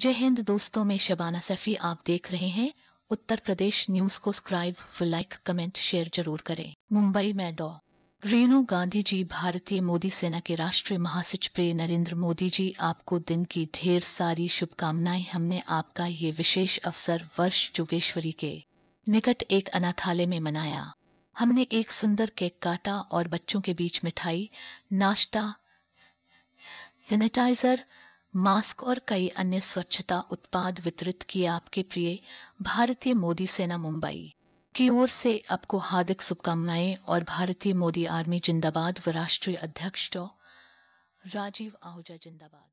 जय हिंद दोस्तों में शबाना सफी आप देख रहे हैं उत्तर प्रदेश न्यूज को स्क्राइब लाइक कमेंट शेयर जरूर करें मुंबई में डॉ रेणु गांधी जी भारतीय मोदी सेना के राष्ट्रीय महासचिव प्रिय नरेंद्र मोदी जी आपको दिन की ढेर सारी शुभकामनाएं हमने आपका ये विशेष अवसर वर्ष जोगेश्वरी के निकट एक अनाथालय में मनाया हमने एक सुंदर केक काटा और बच्चों के बीच मिठाई नाश्ता सैनिटाइजर मास्क और कई अन्य स्वच्छता उत्पाद वितरित किए आपके प्रिय भारतीय मोदी सेना मुंबई की ओर से आपको हार्दिक शुभकामनाएं और भारतीय मोदी आर्मी जिंदाबाद व राष्ट्रीय अध्यक्ष राजीव आहुजा जिंदाबाद